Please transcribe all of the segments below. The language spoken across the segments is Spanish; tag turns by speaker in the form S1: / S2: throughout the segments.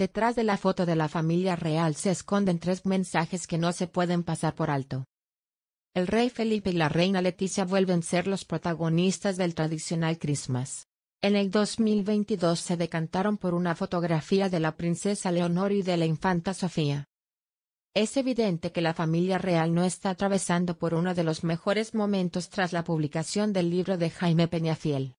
S1: Detrás de la foto de la familia real se esconden tres mensajes que no se pueden pasar por alto. El rey Felipe y la reina Leticia vuelven a ser los protagonistas del tradicional Christmas. En el 2022 se decantaron por una fotografía de la princesa Leonor y de la infanta Sofía. Es evidente que la familia real no está atravesando por uno de los mejores momentos tras la publicación del libro de Jaime Peñafiel.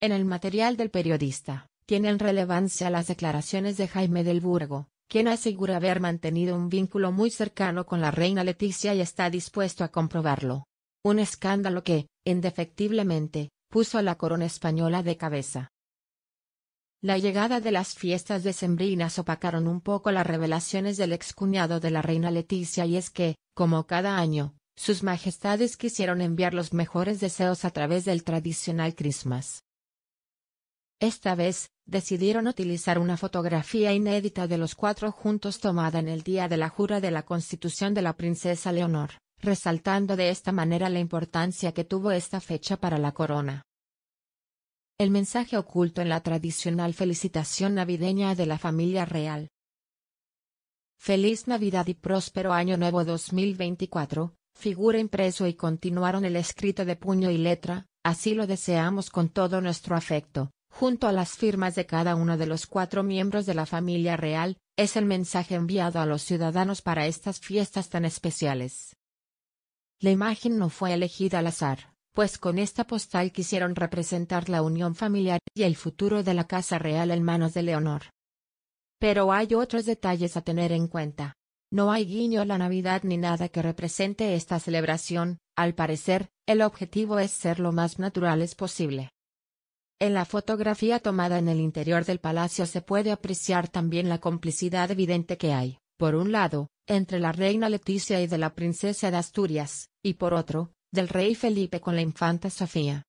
S1: En el material del periodista, tienen relevancia las declaraciones de Jaime del Burgo, quien asegura haber mantenido un vínculo muy cercano con la reina Leticia y está dispuesto a comprobarlo. Un escándalo que, indefectiblemente, puso a la corona española de cabeza. La llegada de las fiestas decembrinas opacaron un poco las revelaciones del excuñado de la reina Leticia y es que, como cada año, sus majestades quisieron enviar los mejores deseos a través del tradicional Christmas. Esta vez, decidieron utilizar una fotografía inédita de los cuatro juntos tomada en el día de la jura de la constitución de la princesa Leonor, resaltando de esta manera la importancia que tuvo esta fecha para la corona. El mensaje oculto en la tradicional felicitación navideña de la familia real. Feliz Navidad y próspero Año Nuevo 2024, figura impreso y continuaron el escrito de puño y letra, así lo deseamos con todo nuestro afecto, junto a las firmas de cada uno de los cuatro miembros de la familia real, es el mensaje enviado a los ciudadanos para estas fiestas tan especiales. La imagen no fue elegida al azar, pues con esta postal quisieron representar la unión familiar y el futuro de la Casa Real en manos de Leonor. Pero hay otros detalles a tener en cuenta. No hay guiño a la Navidad ni nada que represente esta celebración, al parecer, el objetivo es ser lo más naturales posible. En la fotografía tomada en el interior del palacio se puede apreciar también la complicidad evidente que hay, por un lado, entre la reina Leticia y de la princesa de Asturias, y por otro, del rey Felipe con la infanta Sofía.